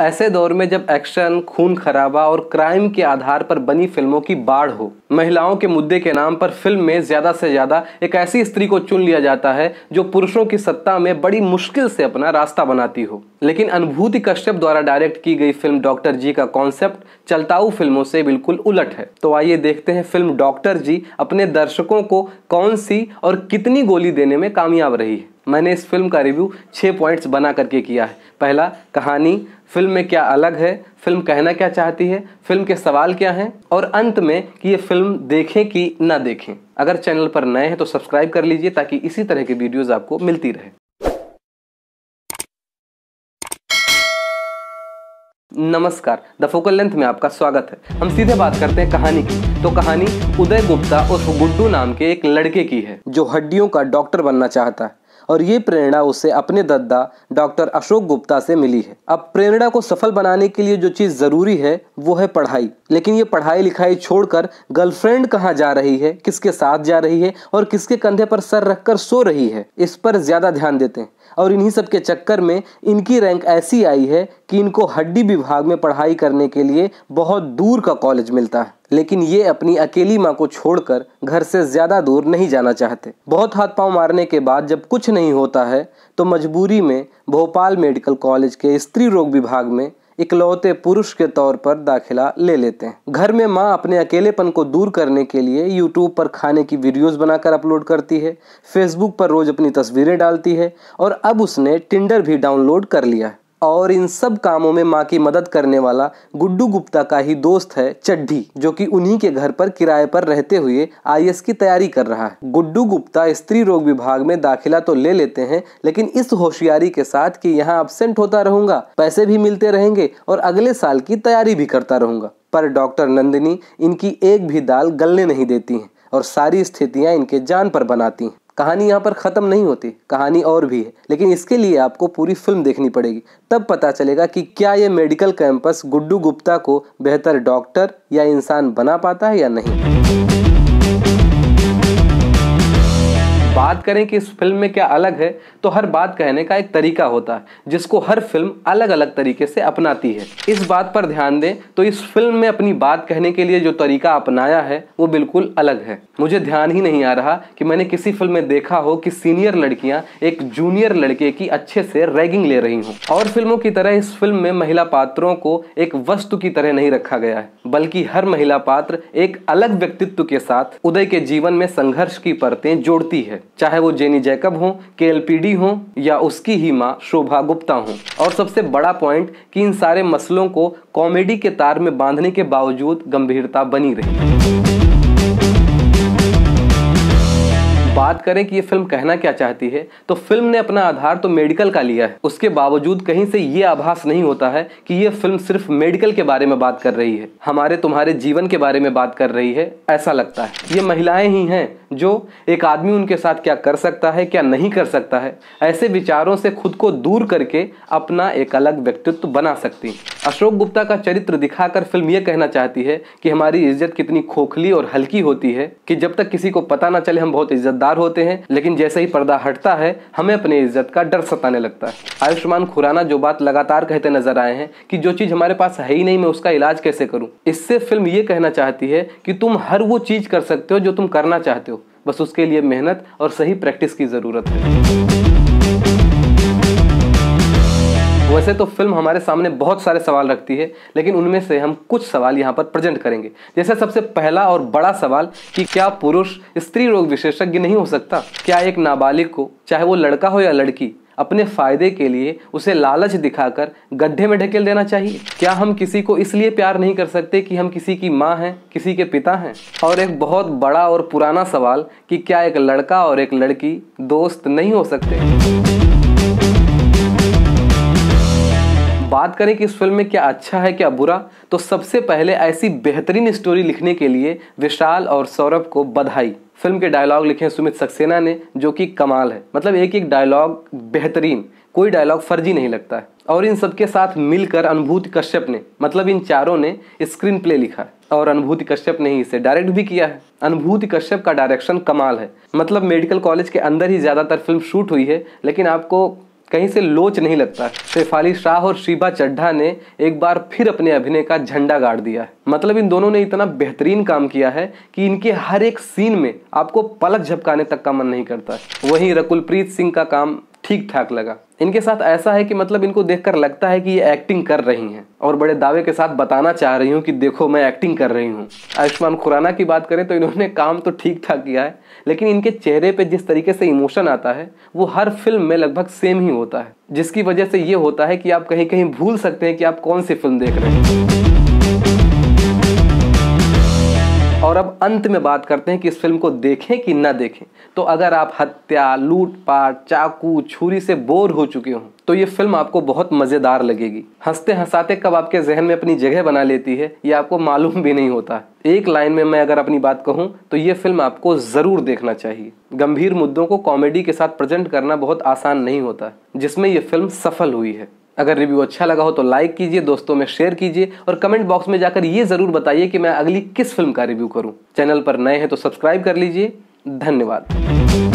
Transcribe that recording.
ऐसे दौर में जब एक्शन खून खराबा और क्राइम के आधार पर बनी फिल्मों की बाढ़ हो महिलाओं के मुद्दे के नाम पर फिल्म में ज्यादा से ज्यादा एक ऐसी स्त्री को चुन लिया जाता है जो पुरुषों की सत्ता में बड़ी मुश्किल से अपना रास्ता बनाती हो लेकिन अनुभूति कश्यप द्वारा डायरेक्ट की गई फिल्म डॉक्टर जी का कॉन्सेप्ट चलताऊ फिल्मों से बिल्कुल उलट है तो आइए देखते हैं फिल्म डॉक्टर जी अपने दर्शकों को कौन सी और कितनी गोली देने में कामयाब रही है मैंने इस फिल्म का रिव्यू छः पॉइंट्स बना करके किया है पहला कहानी फिल्म में क्या अलग है फिल्म कहना क्या चाहती है फिल्म के सवाल क्या हैं और अंत में कि ये फिल्म देखें कि ना देखें अगर चैनल पर नए हैं तो सब्सक्राइब कर लीजिए ताकि इसी तरह की वीडियोज़ आपको मिलती रहे नमस्कार द फोकल लेंथ में आपका स्वागत है हम सीधे बात करते हैं कहानी की तो कहानी उदय गुप्ता उर्फ गुड्डू नाम के एक लड़के की है जो हड्डियों का डॉक्टर बनना चाहता है और ये प्रेरणा उसे अपने दद्दा डॉक्टर अशोक गुप्ता से मिली है अब प्रेरणा को सफल बनाने के लिए जो चीज़ ज़रूरी है वो है पढ़ाई लेकिन ये पढ़ाई लिखाई छोड़कर गर्लफ्रेंड कहाँ जा रही है किसके साथ जा रही है और किसके कंधे पर सर रखकर सो रही है इस पर ज़्यादा ध्यान देते हैं और इन्हीं सब के चक्कर में इनकी रैंक ऐसी आई है कि इनको हड्डी विभाग में पढ़ाई करने के लिए बहुत दूर का कॉलेज मिलता है लेकिन ये अपनी अकेली माँ को छोड़कर घर से ज्यादा दूर नहीं जाना चाहते बहुत हाथ पांव मारने के बाद जब कुछ नहीं होता है तो मजबूरी में भोपाल मेडिकल कॉलेज के स्त्री रोग विभाग में इकलौते पुरुष के तौर पर दाखिला ले लेते हैं घर में माँ अपने अकेलेपन को दूर करने के लिए यूट्यूब पर खाने की वीडियोस बनाकर अपलोड करती है फेसबुक पर रोज अपनी तस्वीरें डालती है और अब उसने टिंडर भी डाउनलोड कर लिया है और इन सब कामों में माँ की मदद करने वाला गुड्डू गुप्ता का ही दोस्त है चड्ढी जो कि उन्हीं के घर पर किराए पर रहते हुए आई की तैयारी कर रहा है गुड्डू गुप्ता स्त्री रोग विभाग में दाखिला तो ले लेते हैं लेकिन इस होशियारी के साथ कि यहाँ एबसेंट होता रहूंगा पैसे भी मिलते रहेंगे और अगले साल की तैयारी भी करता रहूंगा पर डॉक्टर नंदिनी इनकी एक भी दाल गलने नहीं देती हैं और सारी स्थितियां इनके जान पर बनाती हैं कहानी यहाँ पर ख़त्म नहीं होती कहानी और भी है लेकिन इसके लिए आपको पूरी फिल्म देखनी पड़ेगी तब पता चलेगा कि क्या ये मेडिकल कैंपस गुड्डू गुप्ता को बेहतर डॉक्टर या इंसान बना पाता है या नहीं बात करें कि इस फिल्म में क्या अलग है तो हर बात कहने का एक तरीका होता है जिसको हर फिल्म अलग अलग तरीके से अपनाती है इस बात पर ध्यान दें तो इस फिल्म में अपनी बात कहने के लिए जो तरीका अपनाया है वो बिल्कुल अलग है मुझे ध्यान ही नहीं आ रहा कि मैंने किसी फिल्म में देखा हो कि सीनियर लड़कियां एक जूनियर लड़के की अच्छे से रैगिंग ले रही हूँ और फिल्मों की तरह इस फिल्म में महिला पात्रों को एक वस्तु की तरह नहीं रखा गया है बल्कि हर महिला पात्र एक अलग व्यक्तित्व के साथ उदय के जीवन में संघर्ष की परतें जोड़ती है चाहे वो जेनी जैकब हो के एल हो या उसकी ही माँ शोभा गुप्ता हो और सबसे बड़ा पॉइंट कि इन सारे मसलों को कॉमेडी के तार में बांधने के बावजूद गंभीरता बनी रही करें कि ये फिल्म कहना क्या चाहती है तो फिल्म ने अपना आधार तो मेडिकल का लिया है उसके बावजूद कहीं से ये आभास नहीं होता है कि ये फिल्म सिर्फ मेडिकल के बारे में बात कर रही है हमारे तुम्हारे जीवन के बारे में बात कर रही है ऐसा लगता है ये महिलाएं ही हैं जो एक आदमी उनके साथ क्या कर सकता है क्या नहीं कर सकता है ऐसे विचारों से खुद को दूर करके अपना एक अलग व्यक्तित्व बना सकती अशोक गुप्ता का चरित्र दिखाकर फिल्म ये कहना चाहती है कि हमारी इज्जत कितनी खोखली और हल्की होती है कि जब तक किसी को पता ना चले हम बहुत इज्जतदार होते होते हैं लेकिन जैसे ही पर्दा हटता है हमें अपनी इज्जत का डर सताने लगता है आयुष्मान खुराना जो बात लगातार कहते नजर आए हैं कि जो चीज हमारे पास है ही नहीं मैं उसका इलाज कैसे करूं इससे फिल्म ये कहना चाहती है कि तुम हर वो चीज कर सकते हो जो तुम करना चाहते हो बस उसके लिए मेहनत और सही प्रैक्टिस की ज़रूरत है वैसे तो फिल्म हमारे सामने बहुत सारे सवाल रखती है लेकिन उनमें से हम कुछ सवाल यहाँ पर प्रेजेंट करेंगे जैसे सबसे पहला और बड़ा सवाल कि क्या पुरुष स्त्री रोग विशेषज्ञ नहीं हो सकता क्या एक नाबालिग को चाहे वो लड़का हो या लड़की अपने फायदे के लिए उसे लालच दिखाकर गड्ढे में ढकेल देना चाहिए क्या हम किसी को इसलिए प्यार नहीं कर सकते कि हम किसी की माँ हैं किसी के पिता हैं और एक बहुत बड़ा और पुराना सवाल कि क्या एक लड़का और एक लड़की दोस्त नहीं हो सकते बात करें कि इस फिल्म में क्या अच्छा है क्या बुरा तो सबसे पहले ऐसी बेहतरीन स्टोरी लिखने के लिए विशाल और सौरभ को बधाई फिल्म के डायलॉग लिखे सुमित सक्सेना ने जो कि कमाल है मतलब एक एक डायलॉग बेहतरीन कोई डायलॉग फर्जी नहीं लगता है और इन सबके साथ मिलकर अनुभूत कश्यप ने मतलब इन चारों ने स्क्रीन प्ले लिखा है और अनुभूति कश्यप ने ही इसे डायरेक्ट भी किया है अनुभूति कश्यप का डायरेक्शन कमाल है मतलब मेडिकल कॉलेज के अंदर ही ज़्यादातर फिल्म शूट हुई है लेकिन आपको कहीं से लोच नहीं लगता शेफाली शाह और शिबा चड्ढा ने एक बार फिर अपने अभिनय का झंडा गाड़ दिया है मतलब इन दोनों ने इतना बेहतरीन काम किया है कि इनके हर एक सीन में आपको पलक झपकाने तक का मन नहीं करता वहीं रकुलप्रीत सिंह का काम ठीक ठाक लगा इनके साथ ऐसा है कि मतलब इनको देखकर लगता है कि ये एक्टिंग कर रही हैं और बड़े दावे के साथ बताना चाह रही हूँ कि देखो मैं एक्टिंग कर रही हूँ आयुष्मान खुराना की बात करें तो इन्होंने काम तो ठीक ठाक किया है लेकिन इनके चेहरे पे जिस तरीके से इमोशन आता है वो हर फिल्म में लगभग सेम ही होता है जिसकी वजह से ये होता है कि आप कहीं कहीं भूल सकते हैं कि आप कौन सी फिल्म देख रहे हैं और अब अंत में बात करते हैं कि इस फिल्म को देखें कि ना देखें तो अगर आप हत्या लूटपाट चाकू छुरी से बोर हो चुके हों तो ये फिल्म आपको बहुत मज़ेदार लगेगी हंसते हंसाते कब आपके जहन में अपनी जगह बना लेती है ये आपको मालूम भी नहीं होता एक लाइन में मैं अगर अपनी बात कहूँ तो ये फिल्म आपको ज़रूर देखना चाहिए गंभीर मुद्दों को कॉमेडी के साथ प्रेजेंट करना बहुत आसान नहीं होता जिसमें ये फिल्म सफल हुई है अगर रिव्यू अच्छा लगा हो तो लाइक कीजिए दोस्तों में शेयर कीजिए और कमेंट बॉक्स में जाकर ये ज़रूर बताइए कि मैं अगली किस फिल्म का रिव्यू करूँ चैनल पर नए हैं तो सब्सक्राइब कर लीजिए धन्यवाद